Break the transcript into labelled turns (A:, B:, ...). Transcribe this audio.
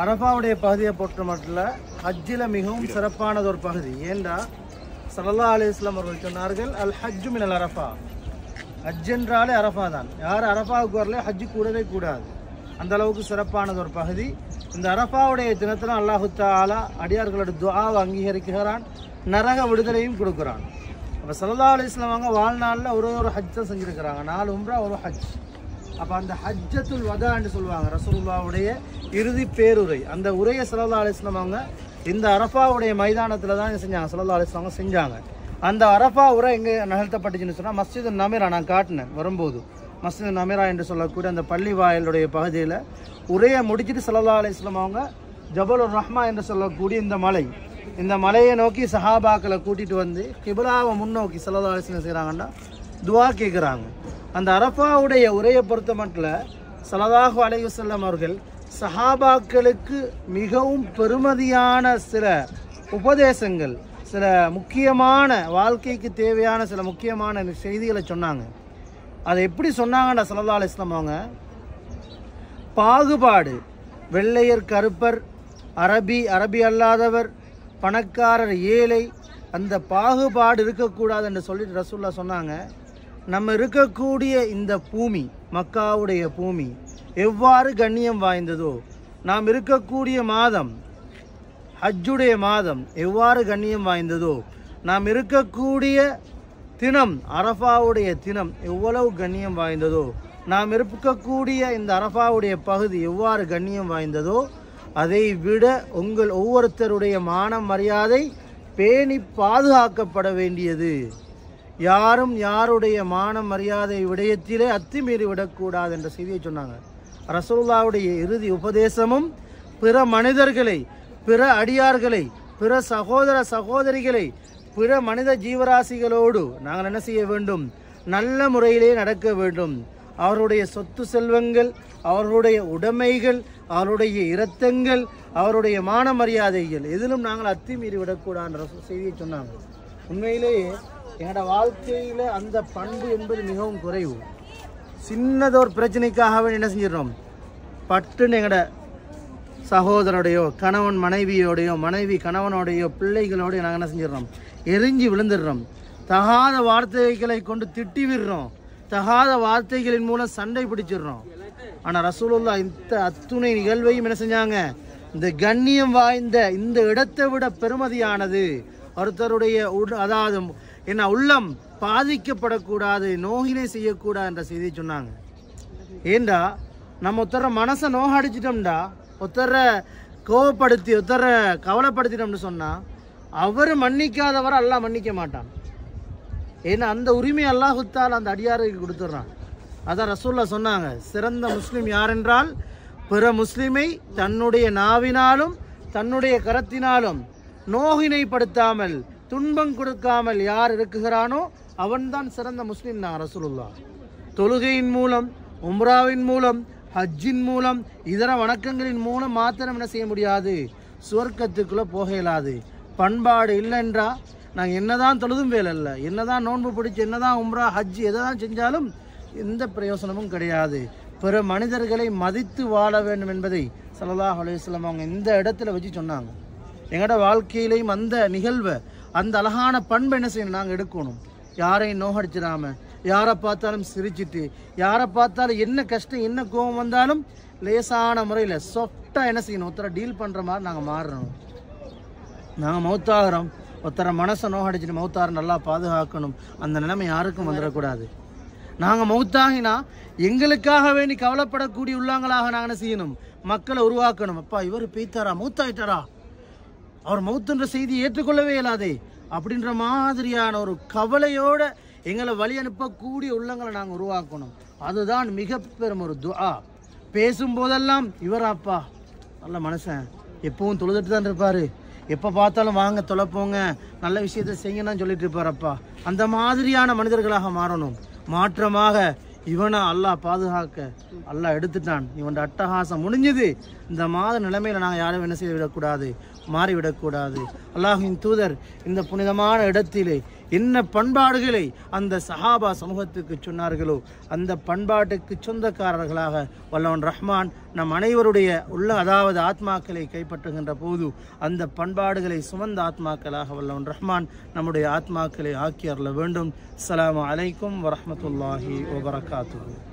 A: அரபாவுடைய பகுதியை பொறுத்த மட்டும் ஹஜ்ஜில் மிகவும் சிறப்பானது ஒரு பகுதி ஏண்டா சல்லா அலி இஸ்லாம் அவர்கள் சொன்னார்கள் அல் ஹஜ்ஜு மினல் அரபா ஹஜ் என்றாலே அரபா தான் யார் அரபாவுக்கு வரல ஹஜ்ஜு கூடவே கூடாது அந்த அளவுக்கு சிறப்பானது ஒரு பகுதி இந்த அரபாவுடைய தினத்தில் அல்லாஹு தாலா அடியார்களோட துவாவை அங்கீகரிக்கிறான் நரக விடுதலையும் கொடுக்குறான் அப்போ சல்லா அலி இஸ்லாம் அவங்க வாழ்நாளில் ஒரு ஒரு ஹஜ் தான் செஞ்சுருக்கிறாங்க நாலு உம்ரா ஒரு ஹஜ் அப்போ அந்த ஹஜ்ஜத்துல் வதான்னு சொல்லுவாங்க ரசூல்லாவுடைய இறுதி பேருரை அந்த உரையை சல்லா அலிஸ்லாம் அவங்க இந்த அரஃபாவுடைய மைதானத்தில் தான் செஞ்சாங்க சல்லா அலிஸ்லாம் அவங்க செஞ்சாங்க அந்த அரஃபா உரை எங்கே நகர்த்தப்பட்டுச்சுன்னு சொன்னால் மஸ்ஜிது நமீரா நான் காட்டினேன் வரும்போது மஸ்ஜிது நமீரா என்று சொல்லக்கூடிய அந்த பள்ளி வாயலுடைய பகுதியில் உரையை முடிச்சுட்டு சல்லா அலிஸ்லாம் அவங்க ஜபலுர் ரஹ்மா என்று சொல்லக்கூடிய இந்த மலை இந்த மலையை நோக்கி சஹாபாக்களை கூட்டிகிட்டு வந்து கிபிலாவை முன்னோக்கி சல்லா அலிஸ்லாம் செய்கிறாங்கன்னா துவா கேட்குறாங்க அந்த அரஃபாவுடைய உரையை பொறுத்த மட்டும் சலதாஹு அலையுசல்லம் அவர்கள் சஹாபாக்களுக்கு மிகவும் பெருமதியான சில உபதேசங்கள் சில முக்கியமான வாழ்க்கைக்கு தேவையான சில முக்கியமான செய்திகளை சொன்னாங்க அதை எப்படி சொன்னாங்கன்ற சலதா அலி இஸ்லாம் அவங்க பாகுபாடு வெள்ளையர் கருப்பர் அரபி அரபி அல்லாதவர் பணக்காரர் ஏழை அந்த பாகுபாடு இருக்கக்கூடாது என்று சொல்லிட்டு ரசூல்லா சொன்னாங்க நம்ம இருக்கக்கூடிய இந்த பூமி மக்காவுடைய பூமி எவ்வாறு கண்ணியம் வாய்ந்ததோ நாம் இருக்கக்கூடிய மாதம் ஹஜ்ஜுடைய மாதம் எவ்வாறு கண்ணியம் வாய்ந்ததோ நாம் இருக்கக்கூடிய தினம் அரஃபாவுடைய தினம் எவ்வளவு கண்ணியம் வாய்ந்ததோ நாம் இருக்கக்கூடிய இந்த அரஃபாவுடைய பகுதி எவ்வாறு கண்ணியம் வாய்ந்ததோ அதை விட உங்கள் ஒவ்வொருத்தருடைய மான மரியாதை பேணி பாதுகாக்கப்பட வேண்டியது யாரும் யாருடைய மான மரியாதை விடயத்திலே அத்துமீறி விடக்கூடாது என்ற செய்தியை சொன்னாங்க ரசோல்லாவுடைய இறுதி உபதேசமும் பிற மனிதர்களை பிற அடியார்களை பிற சகோதர சகோதரிகளை பிற மனித ஜீவராசிகளோடு நாங்கள் என்ன செய்ய வேண்டும் நல்ல முறையிலே நடக்க வேண்டும் அவருடைய சொத்து செல்வங்கள் அவர்களுடைய உடைமைகள் அவருடைய இரத்தங்கள் அவருடைய மான மரியாதைகள் எதிலும் நாங்கள் அத்துமீறி விடக்கூடாதுன்ற செய்தியை சொன்னாங்க உண்மையிலேயே எங்களோட வாழ்க்கையில் அந்த பண்பு என்பது மிகவும் குறைவு சின்னதொரு பிரச்சனைக்காகவே என்ன செஞ்சிடறோம் பட்டுன்னு எங்களோட சகோதரோடையோ கணவன் மனைவியோடையோ மனைவி கணவனோடையோ பிள்ளைகளோடய நாங்கள் என்ன செஞ்சிடறோம் எரிஞ்சு விழுந்துடுறோம் தகாத வார்த்தைகளை கொண்டு திட்டி விடுறோம் தகாத வார்த்தைகளின் மூலம் சண்டை பிடிச்சிடுறோம் ஆனால் ரசூலுல்லா இந்த அத்துணை நிகழ்வையும் என்ன செஞ்சாங்க இந்த கண்ணியம் வாய்ந்த இந்த இடத்தை விட பெருமதியானது ஒருத்தருடைய அதாவது என்ன உள்ளம் பாதிக்கப்படக்கூடாது நோகினை செய்யக்கூடாது என்ற செய்தி சொன்னாங்க ஏண்டா நம்ம ஒருத்தர மனசை நோகடிச்சிட்டோம்டா ஒருத்தர கோவப்படுத்தி ஒருத்தர கவலைப்படுத்திட்டோம்னு சொன்னால் அவர் மன்னிக்காதவரை எல்லாம் மன்னிக்க மாட்டான் ஏன்னா அந்த உரிமை அல்லாஹுத்தால் அந்த அடியாருக்கு கொடுத்துட்றான் அதான் ரசூல்லா சொன்னாங்க சிறந்த முஸ்லீம் யாரென்றால் பிற முஸ்லீமை தன்னுடைய நாவினாலும் தன்னுடைய கரத்தினாலும் நோகினைப்படுத்தாமல் துன்பம் கொடுக்காமல் யார் இருக்குகிறானோ அவன்தான் சிறந்த முஸ்லீம் நான் ரசூலுல்லா தொழுகையின் மூலம் உம்ராவின் மூலம் ஹஜ்ஜின் மூலம் இதர வணக்கங்களின் மூலம் மாத்திரம் என்ன செய்ய முடியாது சுவர்க்கத்துக்குள்ளே போக இயலாது பண்பாடு இல்லைன்றா நாங்கள் என்னதான் தொழுதும் வேலை இல்லை என்னதான் நோன்பு பிடிச்சி என்னதான் உம்ரா ஹஜ் எதை தான் செஞ்சாலும் எந்த பிரயோசனமும் கிடையாது பிற மனிதர்களை மதித்து வாழ வேண்டும் என்பதை சல்லாஹ் அலுவலாம் அவங்க இந்த இடத்துல வச்சு சொன்னாங்க எங்களோட வாழ்க்கையிலையும் அந்த நிகழ்வை அந்த அழகான பண்பு என்ன செய்யணும் நாங்கள் எடுக்கணும் யாரையும் நோகடிச்சிடாமல் யாரை பார்த்தாலும் சிரிச்சிட்டு யாரை பார்த்தாலும் என்ன கஷ்டம் என்ன கோபம் வந்தாலும் லேசான முறையில் சொட்டாக என்ன செய்யணும் ஒருத்தரை டீல் பண்ணுற மாதிரி நாங்கள் மாறணும் நாங்கள் மௌத்தாகிறோம் ஒருத்தரை மனசை நோகடிச்சிட்டு மௌத்தார நல்லா பாதுகாக்கணும் அந்த நிலைமை யாருக்கும் வந்துடக்கூடாது நாங்கள் மௌத்தாகினா எங்களுக்காக வேண்டி கவலைப்படக்கூடிய உள்ளாங்களாக நாங்கள் செய்யணும் மக்களை உருவாக்கணும் அப்பா இவர் பீத்தாரா மௌத்தாயிட்டாரா அவர் மௌத்துன்ற செய்தி ஏற்றுக்கொள்ளவே இயலாதே அப்படின்ற மாதிரியான ஒரு கவலையோட எங்களை வழி அனுப்பக்கூடிய உள்ளங்களை நாங்கள் உருவாக்கணும் அதுதான் மிக பெரும் ஒரு துஆ பேசும்போதெல்லாம் இவராப்பா நல்ல மனுஷன் எப்பவும் தொழுதுட்டு தான் இருப்பார் எப்போ பார்த்தாலும் வாங்க தொலைப்போங்க நல்ல விஷயத்த செய்யணும்னு சொல்லிட்டு அப்பா அந்த மாதிரியான மனிதர்களாக மாறணும் மாற்றமாக இவனை அல்லாஹ் பாதுகாக்க அல்லாஹ் எடுத்துட்டான் இவன் அட்டகாசம் முடிஞ்சது இந்த மாத நிலைமையில் நாங்கள் யாரும் என்ன செய்து விடக்கூடாது மாறிவிடக்கூடாது அல்லாஹின் தூதர் இந்த புனிதமான இடத்திலே என்ன பண்பாடுகளை அந்த சஹாபா சமூகத்துக்கு சொன்னார்களோ அந்த பண்பாட்டுக்கு சொந்தக்காரர்களாக வல்லவன் ரஹ்மான் நம் அனைவருடைய உள்ள அதாவது ஆத்மாக்களை கைப்பற்றுகின்ற போது அந்த பண்பாடுகளை சுமந்த ஆத்மாக்களாக வல்லவன் ரஹ்மான் நம்முடைய ஆத்மாக்களை ஆக்கி அருள வேண்டும் அலாம் அலைக்கும் வரமத்துல்லாஹி வபரகாத்து